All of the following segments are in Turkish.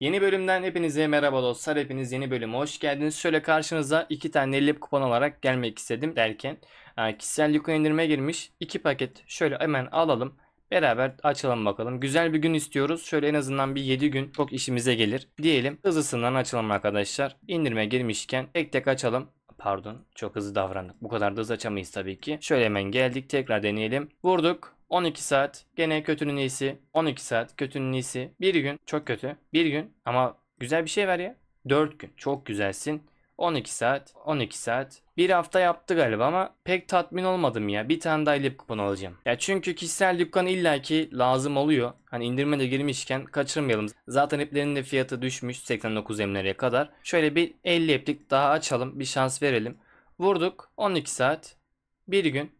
Yeni bölümden hepinize merhaba dostlar. Hepiniz yeni bölüme hoş geldiniz. Şöyle karşınıza iki tane 50 kupon olarak gelmek istedim derken e, kişisel yükün indirime girmiş. iki paket şöyle hemen alalım. Beraber açalım bakalım. Güzel bir gün istiyoruz. Şöyle en azından bir 7 gün çok işimize gelir. Diyelim hızlısından açalım arkadaşlar. İndirime girmişken tek tek açalım pardon çok hızlı davrandık. Bu kadar da hızlı açamayız tabii ki. Şöyle hemen geldik tekrar deneyelim. Vurduk. 12 saat gene kötünün iyisi. 12 saat kötünün iyisi. Bir gün çok kötü. Bir gün ama güzel bir şey var ya. 4 gün çok güzelsin. 12 saat, 12 saat. Bir hafta yaptı galiba ama pek tatmin olmadım ya. Bir tane daha lip kupon alacağım. Ya çünkü kişisel dükkan illaki lazım oluyor. Hani indirime de girmişken kaçırmayalım. Zaten iplerin de fiyatı düşmüş 89 emlere kadar. Şöyle bir 50 iplik daha açalım. Bir şans verelim. Vurduk 12 saat. Bir gün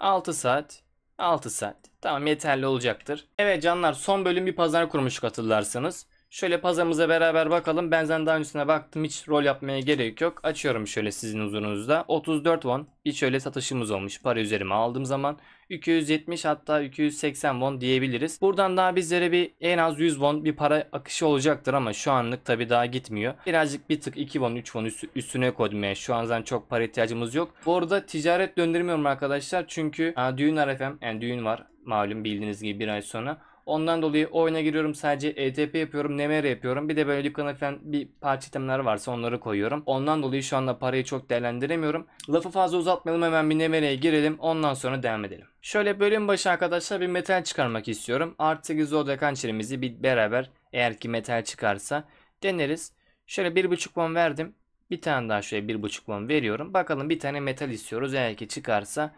6 saat 6 saat. Tamam yeterli olacaktır. Evet canlar son bölüm bir pazar kurmuştuk hatırlarsanız. Şöyle pazarımıza beraber bakalım. Benzen daha öncesine baktım. Hiç rol yapmaya gerek yok. Açıyorum şöyle sizin huzurunuzda. 34 won. Bir şöyle satışımız olmuş. Para üzerime aldığım zaman 270 hatta 280 won diyebiliriz. Buradan daha bizlere bir en az 100 won bir para akışı olacaktır ama şu anlık tabi daha gitmiyor. Birazcık bir tık 2 won 3 won üstüne koydum yani şu an zaten çok para ihtiyacımız yok. Bu arada ticaret döndürmüyorum arkadaşlar çünkü ha, düğün RFM yani düğün var malum bildiğiniz gibi bir ay sonra. Ondan dolayı oyuna giriyorum sadece ETP yapıyorum, Nemere yapıyorum. Bir de böyle dükkana falan bir parça itemler varsa onları koyuyorum. Ondan dolayı şu anda parayı çok değerlendiremiyorum. Lafı fazla uzatmayalım hemen bir Nemer'e girelim. Ondan sonra devam edelim. Şöyle bölüm başı arkadaşlar bir metal çıkarmak istiyorum. art 8 Zodiac hançerimizi bir beraber eğer ki metal çıkarsa deneriz. Şöyle 1.5 puan verdim. Bir tane daha şöyle 1.5 puan veriyorum. Bakalım bir tane metal istiyoruz. Eğer ki çıkarsa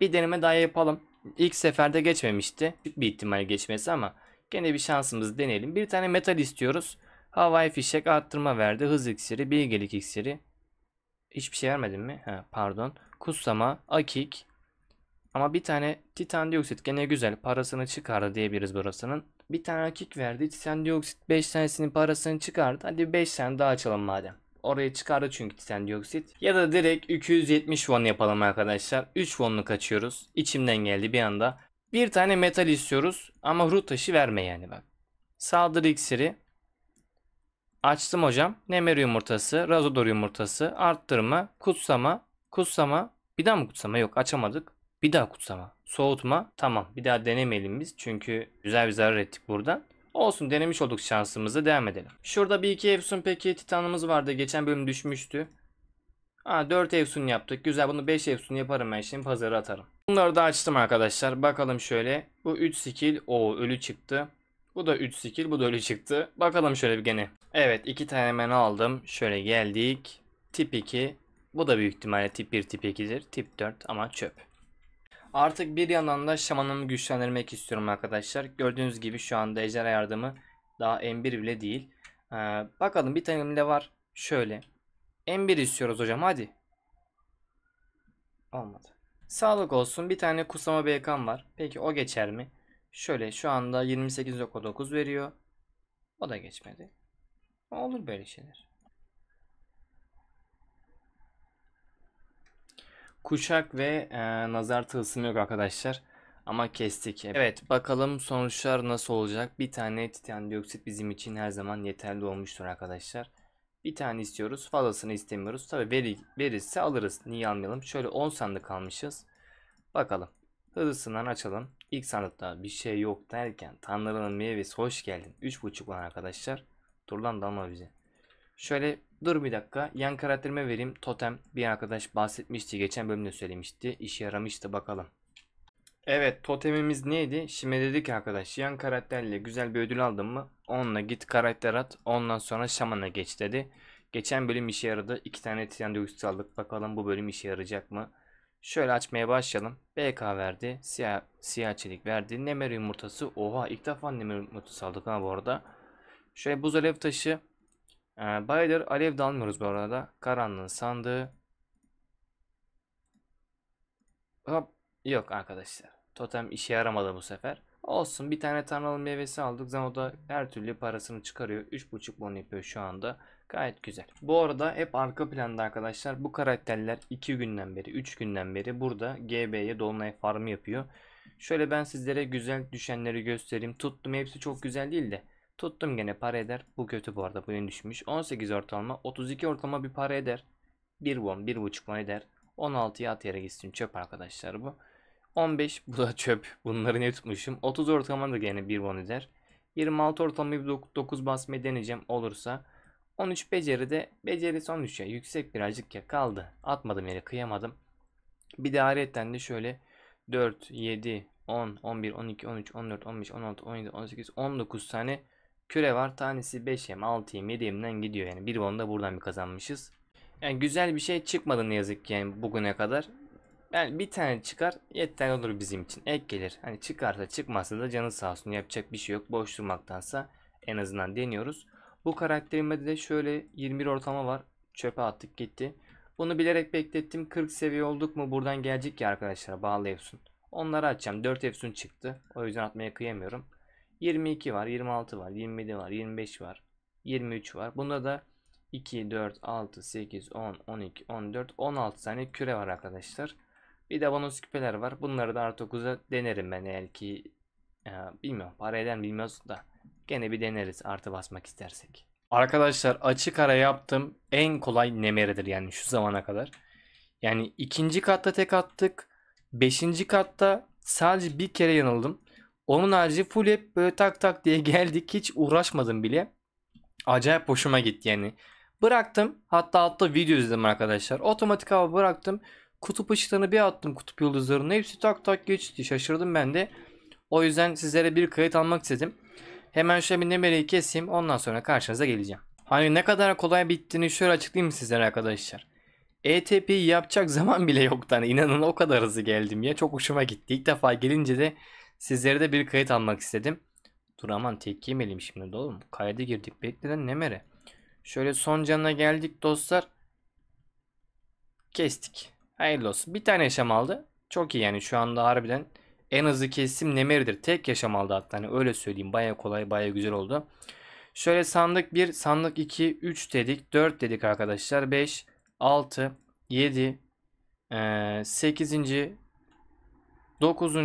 bir deneme daha yapalım ilk seferde geçmemişti. bir ihtimal geçmesi ama gene bir şansımızı deneyelim. Bir tane metal istiyoruz. Havai fişek arttırma verdi. Hız iksiri, bilgelik iksiri. Hiçbir şey vermedin mi? Ha, pardon. kusama, akik. Ama bir tane titan dioksit gene güzel. Parasını çıkardı diyebiliriz burasının. Bir tane akik verdi. Titan dioksit 5 tanesinin parasını çıkardı. Hadi 5 tane daha açalım madem. Oraya çıkardı çünkü dioksit Ya da direkt 270 won yapalım arkadaşlar. 3 wonlu kaçıyoruz. İçimden geldi bir anda. Bir tane metal istiyoruz ama ruh taşı verme yani bak. Saldırı iksiri. Açtım hocam. Nemer yumurtası, razodor yumurtası, arttırma, kutsama, kutsama. Bir daha mı kutsama? Yok açamadık. Bir daha kutsama. Soğutma. Tamam. Bir daha denemeyelim biz. Çünkü güzel bir zarar ettik buradan. Olsun denemiş olduk şansımızı devam edelim. Şurada bir iki Efsun peki Titan'ımız vardı. Geçen bölüm düşmüştü. Ha 4 Efsun yaptık. Güzel bunu 5 Efsun yaparım ben şimdi pazarı atarım. Bunları da açtım arkadaşlar. Bakalım şöyle. Bu 3 skill. o ölü çıktı. Bu da 3 skill. Bu da ölü çıktı. Bakalım şöyle bir gene. Evet 2 tane men aldım. Şöyle geldik. Tip 2. Bu da büyük ihtimalle tip 1 tip 2'dir. Tip 4 ama çöp. Artık bir yandan da şamanımı güçlendirmek istiyorum arkadaşlar. Gördüğünüz gibi şu anda ejderha yardımı daha M1 bile değil. Ee, bakalım bir tanem de var. Şöyle. M1 istiyoruz hocam hadi. Olmadı. Sağlık olsun bir tane kusama BK'm var. Peki o geçer mi? Şöyle şu anda 28.9 veriyor. O da geçmedi. Olur böyle şeyler. Kuşak ve e, nazar tılsımı yok arkadaşlar. Ama kestik. Evet bakalım sonuçlar nasıl olacak. Bir tane titan dioksit bizim için her zaman yeterli olmuştur arkadaşlar. Bir tane istiyoruz. Fazlasını istemiyoruz. Tabi veri, verirse alırız. Niye almayalım? Şöyle 10 sandık almışız. Bakalım. Hızlısından açalım. İlk sandıkta bir şey yok derken Tanrı'nın meyvesi hoş geldin. 3.5 lan arkadaşlar. Dur lan dalma bize. Şöyle Dur bir dakika. Yan karakterime vereyim. Totem bir arkadaş bahsetmişti. Geçen bölümde söylemişti. İşe yaramıştı bakalım. Evet totemimiz neydi? Şimdi dedik arkadaş yan karakterle güzel bir ödül aldın mı? Onunla git karakter at. Ondan sonra şamana geç dedi. Geçen bölüm işe yaradı. İki tane tren dövüşçüsü aldık. Bakalım bu bölüm işe yarayacak mı? Şöyle açmaya başlayalım. BK verdi. Siyah, siyah çelik verdi. Nemer yumurtası. Oha ilk defa nemer yumurtası aldık ha bu arada. Şöyle buz alev taşı. Ee, alev de almıyoruz bu arada. Karanlığın sandığı. Hop. Yok arkadaşlar. Totem işe yaramadı bu sefer. Olsun bir tane tanrılı meyvesi aldık. Zamo da her türlü parasını çıkarıyor. 3.5 bon yapıyor şu anda. Gayet güzel. Bu arada hep arka planda arkadaşlar bu karakterler 2 günden beri 3 günden beri burada GB'ye Dolunay farmı yapıyor. Şöyle ben sizlere güzel düşenleri göstereyim. Tuttum hepsi çok güzel değil de Tuttum gene para eder. Bu kötü bu arada. Bu yeni düşmüş. 18 ortalama. 32 ortalama bir para eder. 1 won 1.5 won eder. 16'ya at yere gitsin. Çöp arkadaşlar bu. 15 bu da çöp. Bunları ne tutmuşum. 30 ortalama da gene 1 won eder. 26 ortalama bir 9 basmayı deneyeceğim olursa. 13 beceri de beceri son 13'e yüksek birazcık ya kaldı. Atmadım yere kıyamadım. Bir de ayrıyetten de şöyle 4, 7, 10, 11, 12, 13, 14, 15, 16, 17, 18, 19 tane küre var. Tanesi 5 m 6 m 7 mden gidiyor. Yani bir onda buradan bir kazanmışız. Yani güzel bir şey çıkmadı ne yazık ki yani bugüne kadar. Yani bir tane çıkar yeter olur bizim için. Ek gelir. Hani çıkarsa çıkmazsa da canı sağ olsun. Yapacak bir şey yok. Boş durmaktansa en azından deniyoruz. Bu karakterimde de şöyle 21 ortama var. Çöpe attık gitti. Bunu bilerek beklettim. 40 seviye olduk mu buradan gelecek ya arkadaşlar bağlı Efsun. Onları açacağım. 4 Efsun çıktı. O yüzden atmaya kıyamıyorum. 22 var, 26 var, 27 var, 25 var, 23 var. Bunda da 2, 4, 6, 8, 10, 12, 14, 16 tane küre var arkadaşlar. Bir de bonus küpeler var. Bunları da artı 9'a denerim ben eğer ki e, bilmiyorum para eden bilmiyoruz da gene bir deneriz artı basmak istersek. Arkadaşlar açık ara yaptım. En kolay Nemere'dir yani şu zamana kadar. Yani ikinci katta tek attık. Beşinci katta sadece bir kere yanıldım. Onun harici full hep böyle tak tak diye geldik. Hiç uğraşmadım bile. Acayip hoşuma gitti yani. Bıraktım. Hatta altta video izledim arkadaşlar. Otomatik hava bıraktım. Kutup ışıklarını bir attım kutup yıldızlarının. Hepsi tak tak geçti. Şaşırdım ben de. O yüzden sizlere bir kayıt almak istedim. Hemen şöyle bir numarayı keseyim. Ondan sonra karşınıza geleceğim. Hani ne kadar kolay bittiğini şöyle açıklayayım sizlere arkadaşlar. ETP'yi yapacak zaman bile yoktu. Hani inanın o kadar hızlı geldim ya. Çok hoşuma gitti. İlk defa gelince de Sizlere de bir kayıt almak istedim. Dur aman tek yemeliyim şimdi de oğlum. Kayda girdik. bekleden ne mere. Şöyle son canına geldik dostlar. Kestik. Hayırlı olsun. Bir tane yaşam aldı. Çok iyi yani şu anda harbiden en hızlı kesim Nemeri'dir. Tek yaşam aldı hatta hani öyle söyleyeyim. Baya kolay baya güzel oldu. Şöyle sandık 1, sandık 2, 3 dedik, 4 dedik arkadaşlar. 5, 6, 7, 8. 9.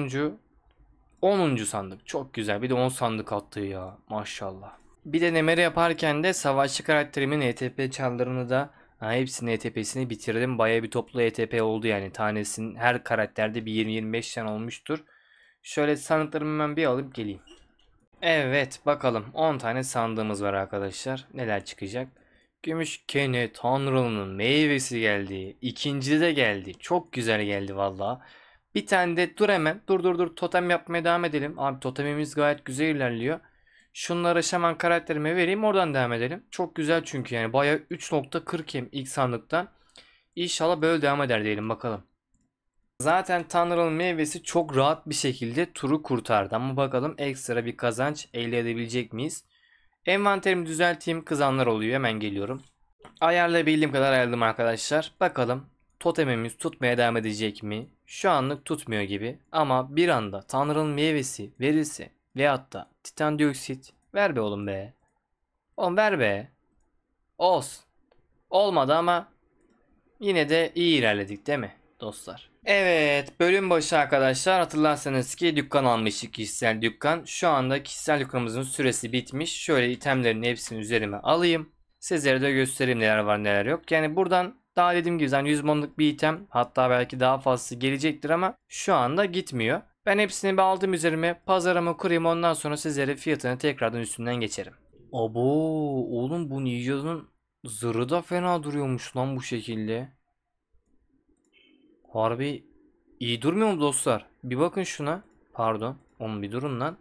10. sandık. Çok güzel. Bir de 10 sandık attı ya. Maşallah. Bir de nemere yaparken de savaşçı karakterimin ETP çanlarını da ha, hepsinin ETP'sini bitirdim. Baya bir toplu ETP oldu yani. Tanesinin her karakterde bir 20-25 tane olmuştur. Şöyle sandıklarımı ben bir alıp geleyim. Evet bakalım 10 tane sandığımız var arkadaşlar. Neler çıkacak? Gümüş Kenny, tanrılının meyvesi geldi. İkinci de geldi. Çok güzel geldi valla. Bir tane de dur hemen. Dur dur dur totem yapmaya devam edelim. Abi totemimiz gayet güzel ilerliyor. Şunları hemen karakterime vereyim oradan devam edelim. Çok güzel çünkü yani bayağı 3.40 ilk sandıktan. İnşallah böyle devam eder diyelim bakalım. Zaten Tanrı'nın meyvesi çok rahat bir şekilde turu kurtardı ama bakalım ekstra bir kazanç elde edebilecek miyiz? Envanterimi düzelteyim kızanlar oluyor hemen geliyorum. Ayarlayabildiğim kadar ayarladım arkadaşlar. Bakalım totemimiz tutmaya devam edecek mi? Şu anlık tutmuyor gibi ama bir anda Tanrı'nın meyvesi verirse veyahut da titan dioksit ver be oğlum be. Oğlum ver be. os Olmadı ama yine de iyi ilerledik değil mi dostlar? Evet bölüm başı arkadaşlar hatırlarsanız ki dükkan almıştık kişisel dükkan. Şu anda kişisel dükkanımızın süresi bitmiş. Şöyle itemlerin hepsini üzerime alayım. Sizlere de göstereyim neler var neler yok. Yani buradan daha dediğim gibi yani 100 monluk bir item hatta belki daha fazlası gelecektir ama şu anda gitmiyor. Ben hepsini bir aldım üzerime pazarımı kurayım ondan sonra sizlere fiyatını tekrardan üstünden geçerim. Abo oğlum bu Ninja'nın zırhı da fena duruyormuş lan bu şekilde. Harbi iyi durmuyor mu dostlar? Bir bakın şuna. Pardon. Oğlum bir durun lan.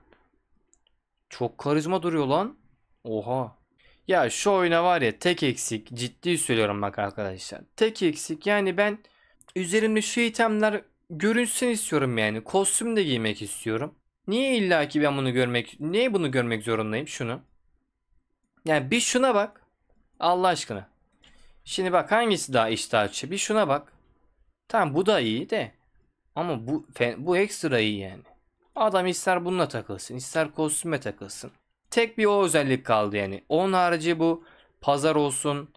Çok karizma duruyor lan. Oha. Ya şu oyuna var ya tek eksik ciddi söylüyorum bak arkadaşlar. Tek eksik yani ben üzerimde şu itemler görünsün istiyorum yani. Kostüm de giymek istiyorum. Niye illa ki ben bunu görmek, niye bunu görmek zorundayım şunu? Yani bir şuna bak. Allah aşkına. Şimdi bak hangisi daha iştahçı? Bir şuna bak. Tamam bu da iyi de. Ama bu bu ekstra iyi yani. Adam ister bununla takılsın, ister kostüme takılsın. Tek bir o özellik kaldı yani. Onun harici bu pazar olsun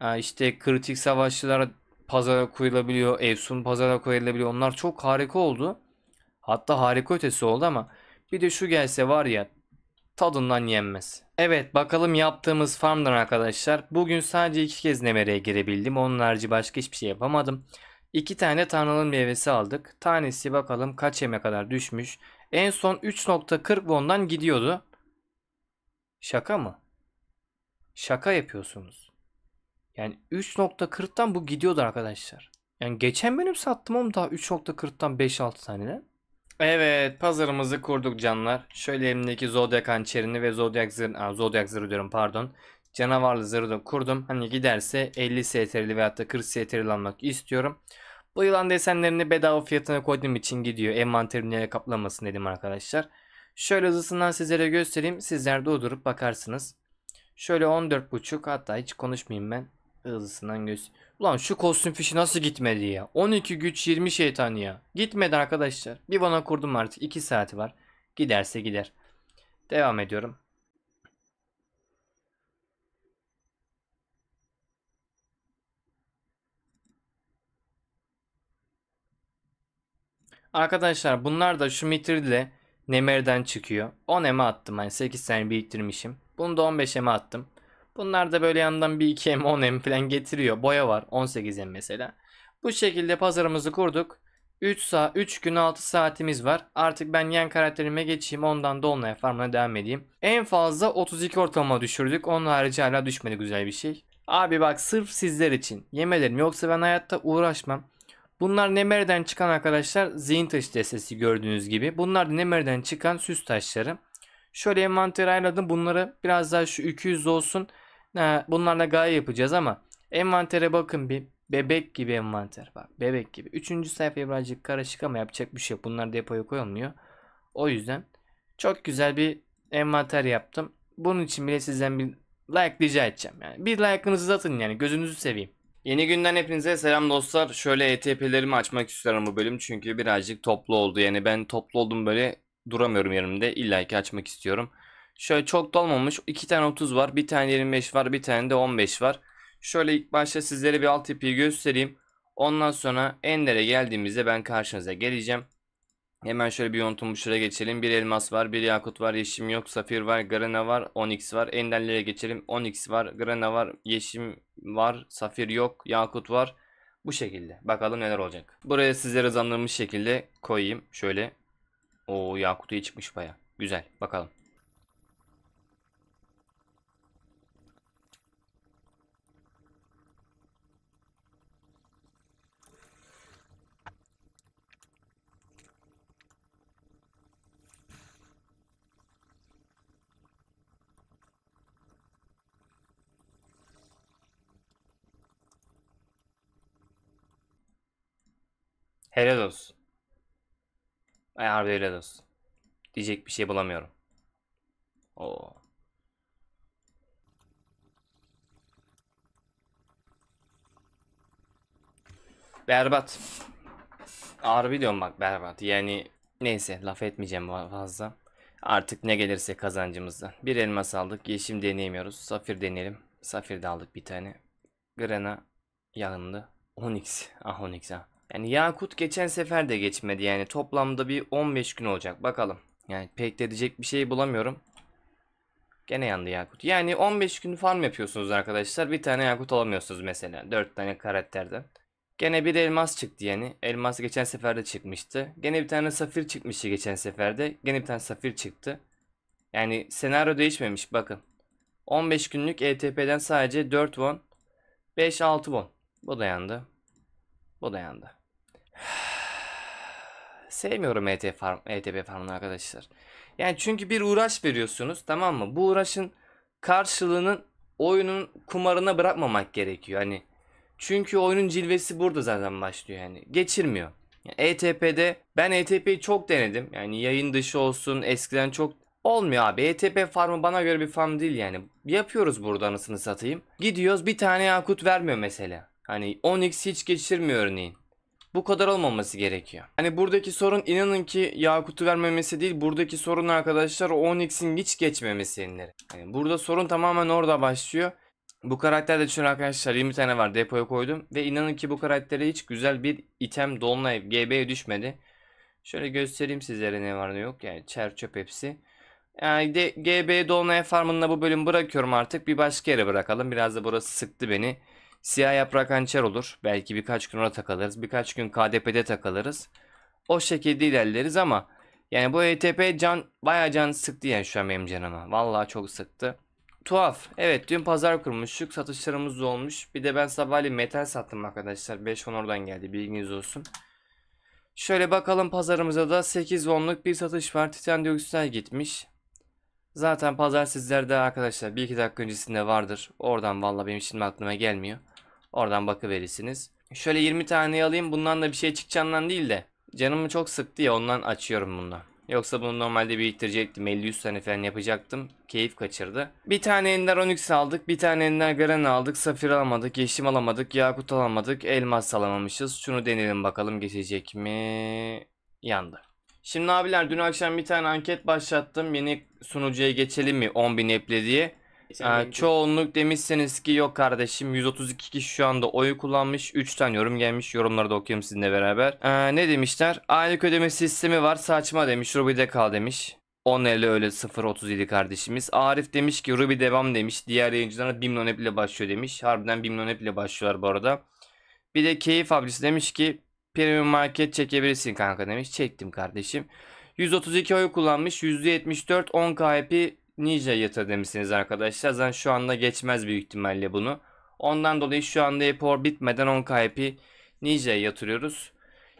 e, işte kritik savaşçılar pazara koyulabiliyor. Efsun pazara koyulabiliyor. Onlar çok harika oldu. Hatta harika ötesi oldu ama bir de şu gelse var ya tadından yenmez. Evet bakalım yaptığımız farmdan arkadaşlar. Bugün sadece iki kez nemereye girebildim. Onun harici başka hiçbir şey yapamadım. İki tane tanrının meyvesi aldık. Tanesi bakalım kaç yeme kadar düşmüş. En son 3.40 won'dan gidiyordu. Şaka mı? Şaka yapıyorsunuz. Yani 3.40'tan bu gidiyordu arkadaşlar. Yani geçen benim sattım ama daha 3.40'tan 5-6 tane. Evet pazarımızı kurduk canlar. Şöyle elimdeki Zodiac hançerini ve Zodiac zırhını, aa, Zodiac zırhı diyorum pardon. Canavarlı zırhı da kurdum. Hani giderse 50 STR'li veyahut da 40 STR'li almak istiyorum. Bu yılan desenlerini bedava fiyatına koyduğum için gidiyor. Envanterini kaplamasın dedim arkadaşlar. Şöyle hızlısından sizlere göstereyim. Sizler de oturup bakarsınız. Şöyle 14.5 hatta hiç konuşmayayım ben. Hızlısından göz. Ulan şu kostüm fişi nasıl gitmedi ya? 12 güç 20 şeytan ya. Gitmedi arkadaşlar. Bir bana kurdum artık. 2 saati var. Giderse gider. Devam ediyorum. Arkadaşlar bunlar da şu mitirle Nemer'den çıkıyor. 10 eme attım hani 8 tane biriktirmişim. Bunu da 15 eme attım. Bunlar da böyle yandan bir 2 em 10 em falan getiriyor. Boya var 18 em mesela. Bu şekilde pazarımızı kurduk. 3 saat 3 gün 6 saatimiz var. Artık ben yan karakterime geçeyim. Ondan Dolunay farmına devam edeyim. En fazla 32 ortalama düşürdük. Onun harici hala düşmedi güzel bir şey. Abi bak sırf sizler için. Yemelerim yoksa ben hayatta uğraşmam. Bunlar Nemer'den çıkan arkadaşlar zihin taşı destesi gördüğünüz gibi. Bunlar da Nemer'den çıkan süs taşları. Şöyle envanteri ayırdım. Bunları biraz daha şu 200 olsun. Bunlarla gaye yapacağız ama envantere bakın bir bebek gibi envanter. Bak bebek gibi. Üçüncü sayfaya birazcık karışık ama yapacak bir şey yok. Bunlar depoya koyulmuyor. O yüzden çok güzel bir envanter yaptım. Bunun için bile sizden bir like rica edeceğim. Yani bir like'ınızı atın yani gözünüzü seveyim. Yeni günden hepinize selam dostlar. Şöyle ETP'lerimi açmak istiyorum bu bölüm çünkü birazcık toplu oldu. Yani ben toplu oldum böyle duramıyorum yerimde. İlla ki açmak istiyorum. Şöyle çok dolmamış. olmamış. 2 tane 30 var, bir tane 25 var, bir tane de 15 var. Şöyle ilk başta sizlere bir alt yapıyı göstereyim. Ondan sonra enlere geldiğimizde ben karşınıza geleceğim. Hemen şöyle bir yontumuş şuraya geçelim. Bir elmas var, bir yakut var, yeşim yok, safir var, grana var, onyx var. Enderlere geçelim. Onyx var, grana var, yeşim var, safir yok, yakut var. Bu şekilde. Bakalım neler olacak. Buraya sizlere zanlanmış şekilde koyayım. Şöyle. O yakutu iyi çıkmış baya. Güzel. Bakalım. Helal olsun. Ay harbi helal olsun. Diyecek bir şey bulamıyorum. Oo. Berbat. Harbi diyorum bak berbat. Yani neyse laf etmeyeceğim fazla. Artık ne gelirse kazancımızda. Bir elmas aldık. Yeşim deneyemiyoruz. Safir deneyelim. Safir de aldık bir tane. Grena yanımda. 10 Ah 10 ha. Yani Yakut geçen sefer de geçmedi yani toplamda bir 15 gün olacak bakalım. Yani pek de diyecek bir şey bulamıyorum. Gene yandı Yakut. Yani 15 gün farm yapıyorsunuz arkadaşlar. Bir tane Yakut alamıyorsunuz mesela. 4 tane karakterden. Gene bir elmas çıktı yani. Elmas geçen seferde çıkmıştı. Gene bir tane safir çıkmıştı geçen seferde. Gene bir tane safir çıktı. Yani senaryo değişmemiş bakın. 15 günlük ETP'den sadece 4 won, 5-6 won. Bu da yandı. Bu da yandı. Sevmiyorum ET farm, ETB farmını arkadaşlar. Yani çünkü bir uğraş veriyorsunuz tamam mı? Bu uğraşın karşılığının oyunun kumarına bırakmamak gerekiyor. Hani çünkü oyunun cilvesi burada zaten başlıyor yani. Geçirmiyor. Yani ETP'de ben ETP'yi çok denedim. Yani yayın dışı olsun eskiden çok Olmuyor abi. ETP farmı bana göre bir farm değil yani. Yapıyoruz burada anasını satayım. Gidiyoruz bir tane akut vermiyor mesela. Hani 10x hiç geçirmiyor örneğin. Bu kadar olmaması gerekiyor. Hani buradaki sorun inanın ki Yakut'u vermemesi değil. Buradaki sorun arkadaşlar 10x'in hiç geçmemesi yenileri. Hani burada sorun tamamen orada başlıyor. Bu karakterde düşün arkadaşlar 20 tane var depoya koydum. Ve inanın ki bu karaktere hiç güzel bir item dolunayıp GB'ye düşmedi. Şöyle göstereyim sizlere ne var ne yok. Yani çer çöp hepsi. Yani de GB Dolunay Farm'ını bu bölüm bırakıyorum artık. Bir başka yere bırakalım. Biraz da burası sıktı beni. Siyah yaprak hançer olur. Belki birkaç gün ona takılırız. Birkaç gün KDP'de takılırız. O şekilde ilerleriz ama yani bu ETP can bayağı can sıktı yani şu an benim canıma. Vallahi çok sıktı. Tuhaf. Evet dün pazar kurmuştuk. Satışlarımız da olmuş. Bir de ben sabahleyin metal sattım arkadaşlar. 5-10 oradan geldi. Bilginiz olsun. Şöyle bakalım pazarımıza da 8 onluk bir satış var. Titan dioksitler gitmiş. Zaten pazar sizlerde arkadaşlar 1-2 dakika öncesinde vardır. Oradan vallahi benim şimdi aklıma gelmiyor. Oradan bakıverirsiniz. Şöyle 20 tane alayım. Bundan da bir şey çıkacağından değil de. Canımı çok sıktı ya ondan açıyorum bunu. Yoksa bunu normalde biriktirecektim. 50-100 tane falan yapacaktım. Keyif kaçırdı. Bir tane Ender Onyx aldık. Bir tane Ender Garen aldık. Safir alamadık. Yeşim alamadık. Yakut alamadık. Elmas alamamışız. Şunu deneyelim bakalım geçecek mi? Yandı. Şimdi abiler dün akşam bir tane anket başlattım. Yeni sunucuya geçelim mi 10.000 eple diye. Ee, çoğunluk demişsiniz ki yok kardeşim 132 kişi şu anda oyu kullanmış 3 tane yorum gelmiş yorumları da okuyayım sizinle beraber. Ee, ne demişler? Aylık ödeme sistemi var saçma demiş Ruby'de kal demiş. 10 ele öyle 0.37 kardeşimiz. Arif demiş ki Ruby devam demiş. Diğer yayıncılara 1 milyon ile başlıyor demiş. Harbiden 1 milyon ile başlıyorlar bu arada. Bir de Keyif abisi demiş ki Premium Market çekebilirsin kanka demiş. Çektim kardeşim. 132 oy kullanmış. %74 10 KP Ninja yatağı demişsiniz arkadaşlar. Zaten şu anda geçmez büyük ihtimalle bunu. Ondan dolayı şu anda Epor bitmeden 10 KP Ninja'ya yatırıyoruz.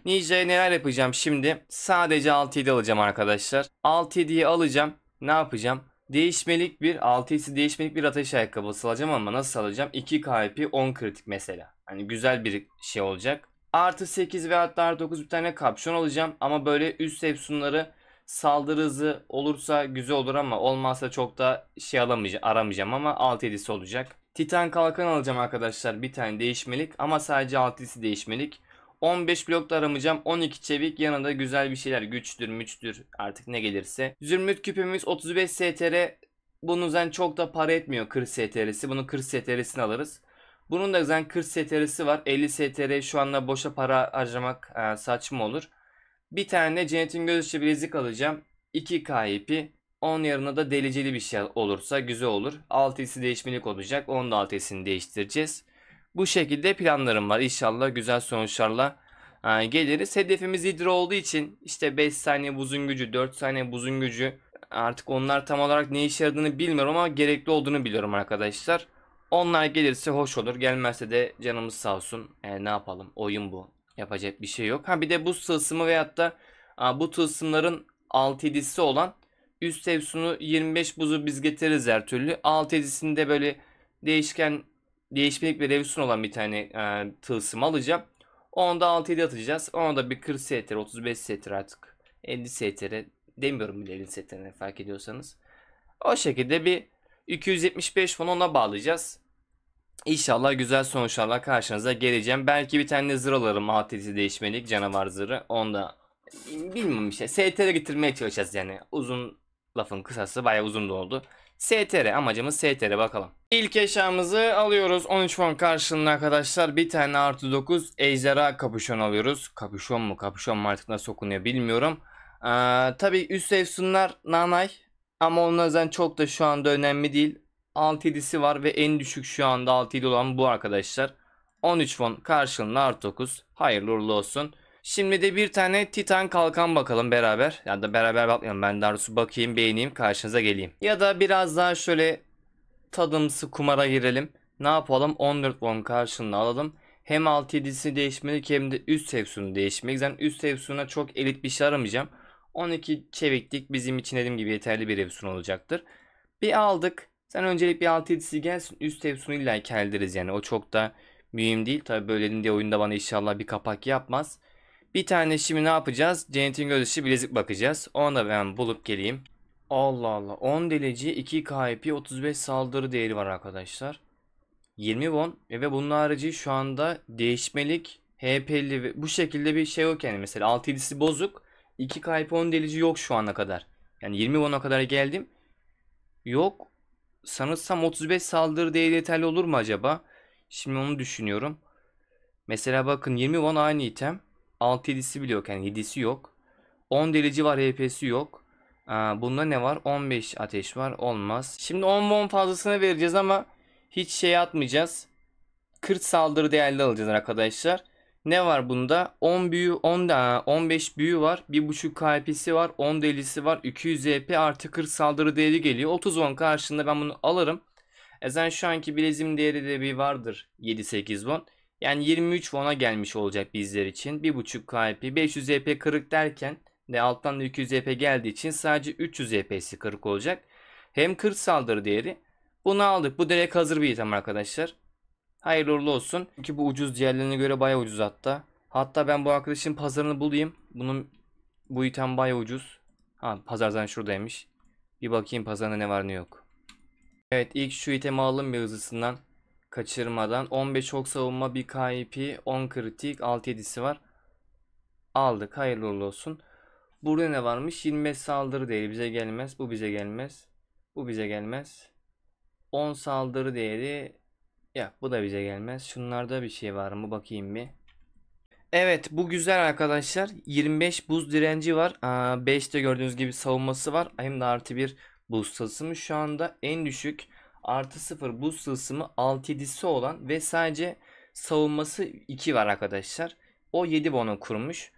Ninja'ya neler yapacağım şimdi? Sadece 6 alacağım arkadaşlar. 6 alacağım. Ne yapacağım? Değişmelik bir 6'sı değişmelik bir ateş ayakkabısı alacağım ama nasıl alacağım? 2 KP 10 kritik mesela. Hani güzel bir şey olacak. Artı 8 ve hatta artı 9 bir tane kapşon alacağım. Ama böyle üst hepsunları saldırı hızı olursa güzel olur ama olmazsa çok da şey alamayacağım, aramayacağım ama 6-7'si olacak. Titan kalkan alacağım arkadaşlar bir tane değişmelik ama sadece 6'sı değişmelik. 15 blok da aramayacağım. 12 çevik yanında güzel bir şeyler. Güçtür, müçtür artık ne gelirse. Zümrüt küpümüz 35 STR. Bunun zaten çok da para etmiyor 40 STR'si. Bunu 40 STR'sini alırız. Bunun da zaten 40 STR'si var. 50 STR şu anda boşa para harcamak saçma olur. Bir tane Cennet'in gözüçü bilezik alacağım. 2K ipi. 10 yarına da deliceli bir şey olursa güzel olur. 6'sı değişmelik olacak. 10 da 6'sını değiştireceğiz. Bu şekilde planlarım var. İnşallah güzel sonuçlarla e, geliriz. Hedefimiz hidro olduğu için işte 5 saniye buzun gücü, 4 saniye buzun gücü artık onlar tam olarak ne işe yaradığını bilmiyorum ama gerekli olduğunu biliyorum arkadaşlar. Onlar gelirse hoş olur. Gelmezse de canımız sağ olsun. E, ne yapalım? Oyun bu. Yapacak bir şey yok. Ha bir de bu tılsımı veyahut da bu tılsımların 6-7'si olan üst sevsunu 25 buzu biz getiririz her türlü. 6-7'sinde böyle değişken değişkenlik bir revüsün olan bir tane e, tılsım alacağım. Onda 6-7 atacağız. Ona da bir 40 STR, 35 STR artık. 50 STR demiyorum bile 50 STR fark ediyorsanız. O şekilde bir 275 fon ona bağlayacağız. İnşallah güzel sonuçlarla karşınıza geleceğim. Belki bir tane zırh alırım atisi değişmelik canavar zırhı. Onu da bilmem işte. STR getirmeye çalışacağız yani. Uzun lafın kısası bayağı uzun da oldu. STR amacımız STR bakalım. İlk eşyamızı alıyoruz. 13 fon karşılığında arkadaşlar bir tane artı 9 ejderha kapüşon alıyoruz. Kapüşon mu kapüşon mu artık nasıl okunuyor bilmiyorum. Ee, tabii üst efsunlar nanay ama onlardan çok da şu anda önemli değil. 6-7'si var ve en düşük şu anda 6-7 olan bu arkadaşlar. 13 fon karşılığında artı 9. Hayırlı uğurlu olsun. Şimdi de bir tane Titan Kalkan bakalım beraber. Ya da beraber bakmayalım. Ben Darus'u bakayım, beğeneyim, karşınıza geleyim. Ya da biraz daha şöyle tadımsı kumara girelim. Ne yapalım? 14 fon karşılığında alalım. Hem 6-7'sini değişmedik hem de üst seksiyonu değişmek. Zaten yani üst seksiyona çok elit bir şey aramayacağım. 12 çeviklik bizim için dediğim gibi yeterli bir revizyon olacaktır. Bir aldık. Sen öncelik bir 6-7'si gelsin. Üst Efsun'u illa keldiriz yani. O çok da mühim değil. Tabi böyledim diye oyunda bana inşallah bir kapak yapmaz. Bir tane şimdi ne yapacağız? Cennet'in göz bilezik bakacağız. Onu da ben bulup geleyim. Allah Allah. 10 delici, 2 KP 35 saldırı değeri var arkadaşlar. 20 won e ve bunun harici şu anda değişmelik HP'li ve bu şekilde bir şey yok yani mesela 6-7'si bozuk 2 KP 10 delici yok şu ana kadar. Yani 20 won'a kadar geldim. Yok sanırsam 35 saldırı değeri yeterli olur mu acaba? Şimdi onu düşünüyorum. Mesela bakın 20 won aynı item. 6 7'si bile yok yani 7'si yok. 10 delici var HP'si yok. Aa, bunda ne var? 15 ateş var. Olmaz. Şimdi 10 won fazlasını vereceğiz ama hiç şey atmayacağız. 40 saldırı değerli alacağız arkadaşlar. Ne var bunda? 10 büyü, 10 da 15 büyü var. 1.5 KP'si var. 10 delisi var. 200 EP artı 40 saldırı değeri geliyor. 30 won karşında ben bunu alırım. E şu anki bilezim değeri de bir vardır. 7-8 won. Yani 23 won'a gelmiş olacak bizler için. 1.5 KP, 500 EP kırık derken de alttan da 200 EP geldiği için sadece 300 EP'si kırık olacak. Hem 40 saldırı değeri. Bunu aldık. Bu direkt hazır bir item arkadaşlar. Hayırlı uğurlu olsun. Çünkü bu ucuz diğerlerine göre baya ucuz hatta. Hatta ben bu arkadaşın pazarını bulayım. Bunun bu item baya ucuz. Ha pazardan şuradaymış. Bir bakayım pazarında ne var ne yok. Evet ilk şu itemi alalım bir hızlısından. Kaçırmadan. 15 ok savunma, 1 KIP, 10 kritik, 6 7'si var. Aldık hayırlı uğurlu olsun. Burada ne varmış? 25 saldırı değeri bize gelmez. Bu bize gelmez. Bu bize gelmez. 10 saldırı değeri ya bu da bize gelmez. Şunlarda bir şey var mı bakayım bir. Evet bu güzel arkadaşlar. 25 buz direnci var. Aa, 5 de gördüğünüz gibi savunması var. Hem de artı 1 buz tılsımı. Şu anda en düşük artı 0 buz tılsımı 6-7'si olan ve sadece savunması 2 var arkadaşlar. O 7 bonu kurmuş.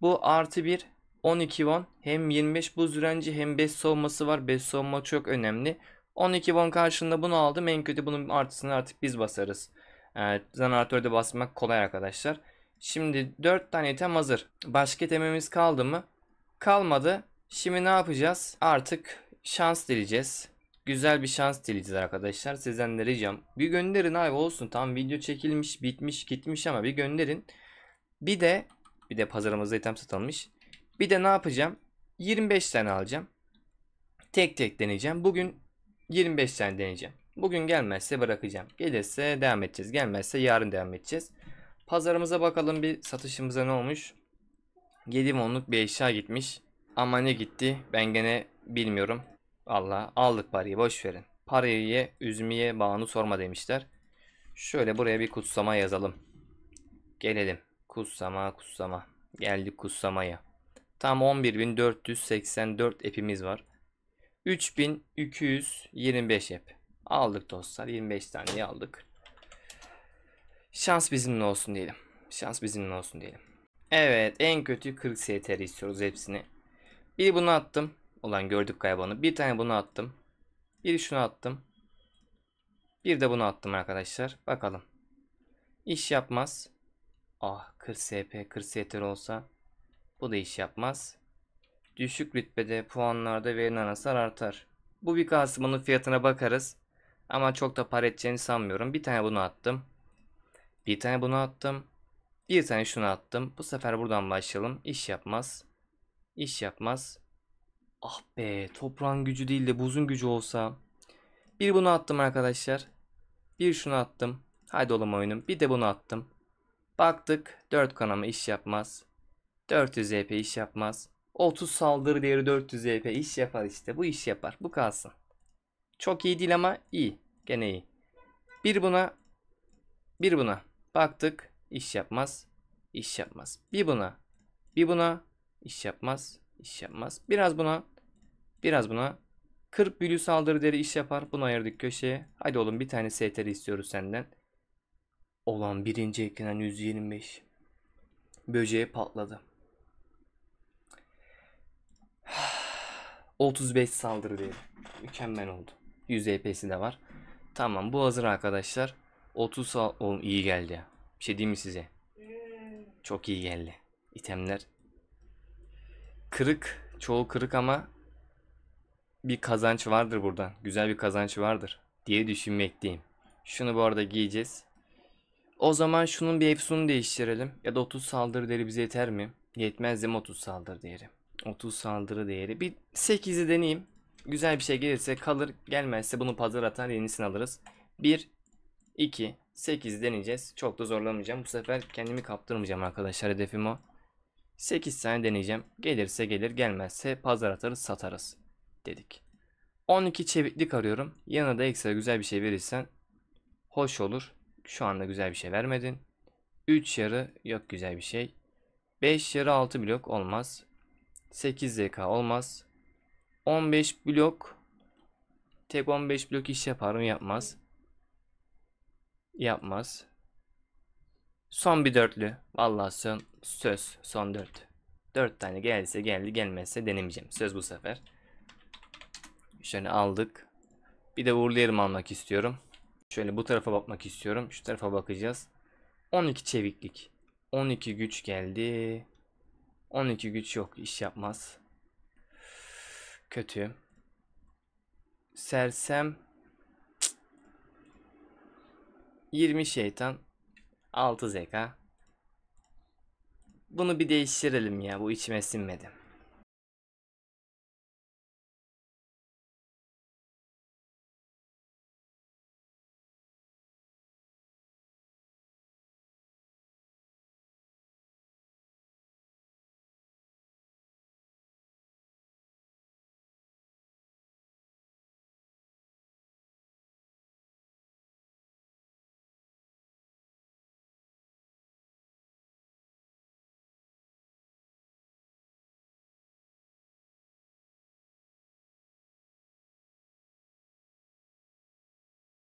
Bu artı 1 12 won hem 25 buz direnci hem 5 savunması var. 5 savunma çok önemli. 12 won karşılığında bunu aldım. En kötü bunun artısını artık biz basarız. Evet, zanaratörde basmak kolay arkadaşlar. Şimdi 4 tane item hazır. Başka itemimiz kaldı mı? Kalmadı. Şimdi ne yapacağız? Artık şans dileyeceğiz. Güzel bir şans dileyeceğiz arkadaşlar. Sizden de ricam. Bir gönderin abi olsun. Tam video çekilmiş, bitmiş, gitmiş ama bir gönderin. Bir de bir de pazarımızda item satılmış. Bir de ne yapacağım? 25 tane alacağım. Tek tek deneyeceğim. Bugün 25 tane deneyeceğim. Bugün gelmezse bırakacağım. Gelirse devam edeceğiz. Gelmezse yarın devam edeceğiz. Pazarımıza bakalım bir satışımıza ne olmuş. 7 onluk bir eşya gitmiş. Ama ne gitti ben gene bilmiyorum. Allah aldık parayı boş verin. Parayı ye, üzmeye bağını sorma demişler. Şöyle buraya bir kutsama yazalım. Gelelim. Kutsama kutsama. Geldik kutsamaya. Tam 11.484 epimiz var. 3225 hep. Aldık dostlar. 25 taneyi aldık. Şans bizimle olsun diyelim. Şans bizimle olsun diyelim. Evet en kötü 40 STR istiyoruz hepsini. Bir bunu attım. olan gördük kaybanı. Bir tane bunu attım. Bir şunu attım. Bir de bunu attım arkadaşlar. Bakalım. İş yapmaz. Ah 40 SP 40 STR olsa bu da iş yapmaz düşük rütbede puanlarda verilen hasar artar. Bu bir kasmanın fiyatına bakarız. Ama çok da para edeceğini sanmıyorum. Bir tane bunu attım. Bir tane bunu attım. Bir tane şunu attım. Bu sefer buradan başlayalım. İş yapmaz. İş yapmaz. Ah be toprağın gücü değil de buzun gücü olsa. Bir bunu attım arkadaşlar. Bir şunu attım. Haydi oğlum oyunum. Bir de bunu attım. Baktık 4 kanama iş yapmaz. 400 EP iş yapmaz. 30 saldırı değeri 400 HP iş yapar işte. Bu iş yapar. Bu kalsın. Çok iyi değil ama iyi. Gene iyi. Bir buna. Bir buna. Baktık. iş yapmaz. iş yapmaz. Bir buna. Bir buna. iş yapmaz. iş yapmaz. Biraz buna. Biraz buna. 40 bölü saldırı değeri iş yapar. Bunu ayırdık köşeye. Hadi oğlum bir tane STR istiyoruz senden. Olan birinci eklenen 125. Böceğe patladı. 35 saldırı değeri. Mükemmel oldu. 100 EP'si de var. Tamam bu hazır arkadaşlar. 30 sal... Oğlum iyi geldi ya. Bir şey diyeyim mi size? Çok iyi geldi. İtemler kırık. Çoğu kırık ama bir kazanç vardır burada. Güzel bir kazanç vardır diye düşünmekteyim. Şunu bu arada giyeceğiz. O zaman şunun bir hepsini değiştirelim. Ya da 30 saldırı değeri bize yeter mi? Yetmez değil 30 saldırı değeri? 30 saldırı değeri. Bir 8'i deneyeyim. Güzel bir şey gelirse kalır. Gelmezse bunu pazar atar yenisini alırız. 1, 2, 8 deneyeceğiz. Çok da zorlamayacağım. Bu sefer kendimi kaptırmayacağım arkadaşlar. Hedefim o. 8 tane deneyeceğim. Gelirse gelir gelmezse pazar atarız satarız dedik. 12 çeviklik arıyorum. Yanına da ekstra güzel bir şey verirsen hoş olur. Şu anda güzel bir şey vermedin. 3 yarı yok güzel bir şey. 5 yarı 6 blok olmaz. 8 ZK olmaz. 15 blok tek 15 blok iş yapar mı? Yapmaz. Yapmaz. Son bir dörtlü. Vallahi son söz son dört. Dört tane gelirse geldi gelmezse denemeyeceğim. Söz bu sefer. Şöyle aldık. Bir de uğurlu yerim almak istiyorum. Şöyle bu tarafa bakmak istiyorum. Şu tarafa bakacağız. 12 çeviklik. 12 güç geldi. 12 güç yok iş yapmaz. Kötü. Sersem 20 şeytan 6 zeka. Bunu bir değiştirelim ya bu içime sinmedi.